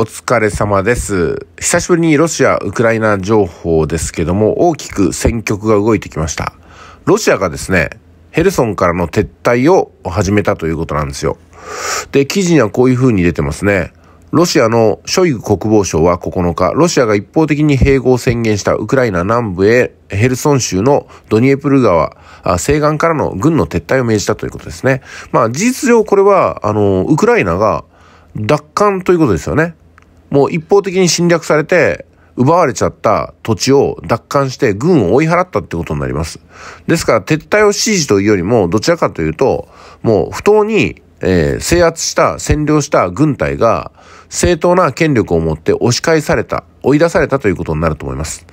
お疲れ様です。久しぶりにロシア、ウクライナ情報ですけども、大きく戦局が動いてきました。ロシアがですね、ヘルソンからの撤退を始めたということなんですよ。で、記事にはこういう風に出てますね。ロシアのショイグ国防相は9日、ロシアが一方的に併合を宣言したウクライナ南部へヘルソン州のドニエプル川西岸からの軍の撤退を命じたということですね。まあ事実上これは、あの、ウクライナが奪還ということですよね。もう一方的に侵略されて、奪われちゃった土地を奪還して軍を追い払ったってことになります。ですから撤退を指示というよりも、どちらかというと、もう不当に、えー、制圧した、占領した軍隊が正当な権力を持って押し返された、追い出されたということになると思います。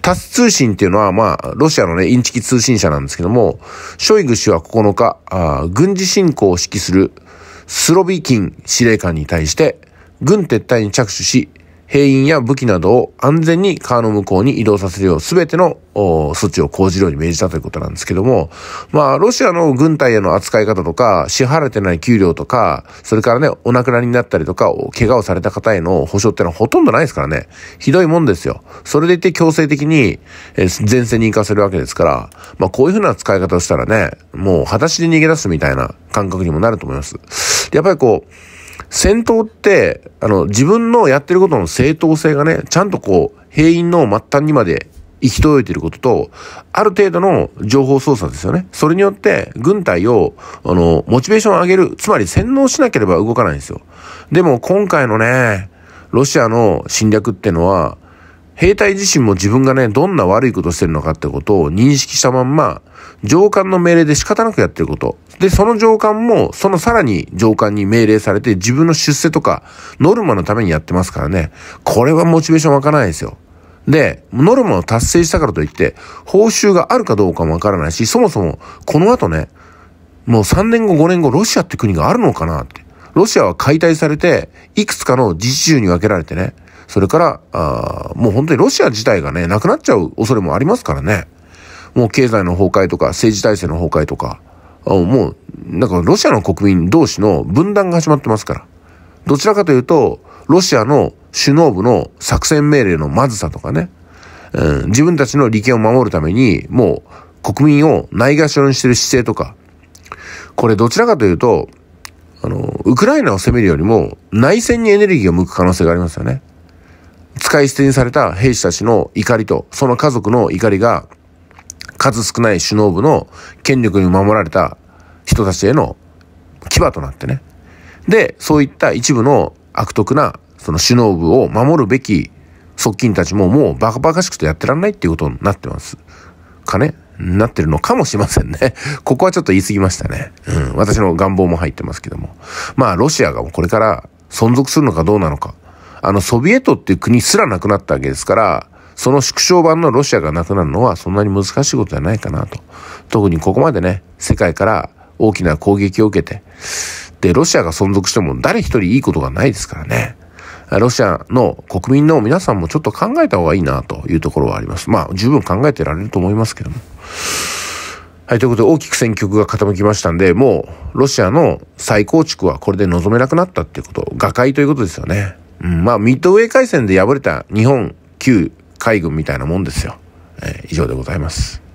タス通信っていうのは、まあ、ロシアのね、インチキ通信社なんですけども、ショイグ氏は9日、あ軍事侵攻を指揮するスロビキン司令官に対して、軍撤退に着手し、兵員や武器などを安全に川の向こうに移動させるよう全ての措置を講じるように命じたということなんですけども、まあ、ロシアの軍隊への扱い方とか、支払ってない給料とか、それからね、お亡くなりになったりとか、怪我をされた方への保障ってのはほとんどないですからね。ひどいもんですよ。それでいて強制的に前線に行かせるわけですから、まあ、こういうふうな使い方をしたらね、もう裸足で逃げ出すみたいな感覚にもなると思います。やっぱりこう、戦闘って、あの、自分のやってることの正当性がね、ちゃんとこう、兵員の末端にまで行き届いていることと、ある程度の情報操作ですよね。それによって、軍隊を、あの、モチベーションを上げる、つまり洗脳しなければ動かないんですよ。でも、今回のね、ロシアの侵略ってのは、兵隊自身も自分がね、どんな悪いことしてるのかってことを認識したまんま、上官の命令で仕方なくやってること。で、その上官も、そのさらに上官に命令されて自分の出世とか、ノルマのためにやってますからね。これはモチベーション湧かないですよ。で、ノルマを達成したからといって、報酬があるかどうかもわからないし、そもそも、この後ね、もう3年後5年後、ロシアって国があるのかなって。ロシアは解体されて、いくつかの自治州に分けられてね、それから、あもう本当にロシア自体がね、なくなっちゃう恐れもありますからね。もう経済の崩壊とか、政治体制の崩壊とか、もう、なんかロシアの国民同士の分断が始まってますから。どちらかというと、ロシアの首脳部の作戦命令のまずさとかね、うん、自分たちの利権を守るために、もう国民をないがしろにしてる姿勢とか、これどちらかというと、あの、ウクライナを攻めるよりも内戦にエネルギーが向く可能性がありますよね。使い捨てにされた兵士たちの怒りと、その家族の怒りが、数少ない首脳部の権力に守られた人たちへの牙となってね。で、そういった一部の悪徳な、その首脳部を守るべき側近たちももうバカバカしくてやってらんないっていうことになってます。かねなってるのかもしれませんね。ここはちょっと言い過ぎましたね。うん。私の願望も入ってますけども。まあ、ロシアがこれから存続するのかどうなのか。あの、ソビエトっていう国すらなくなったわけですから、その縮小版のロシアがなくなるのはそんなに難しいことじゃないかなと。特にここまでね、世界から大きな攻撃を受けて、で、ロシアが存続しても誰一人いいことがないですからね。ロシアの国民の皆さんもちょっと考えた方がいいなというところはあります。まあ、十分考えてられると思いますけども。はい、ということで大きく戦局が傾きましたんで、もうロシアの再構築はこれで望めなくなったっていうこと、瓦解ということですよね。うん、まあ、ミッドウェー海戦で敗れた日本旧海軍みたいなもんですよ。えー、以上でございます。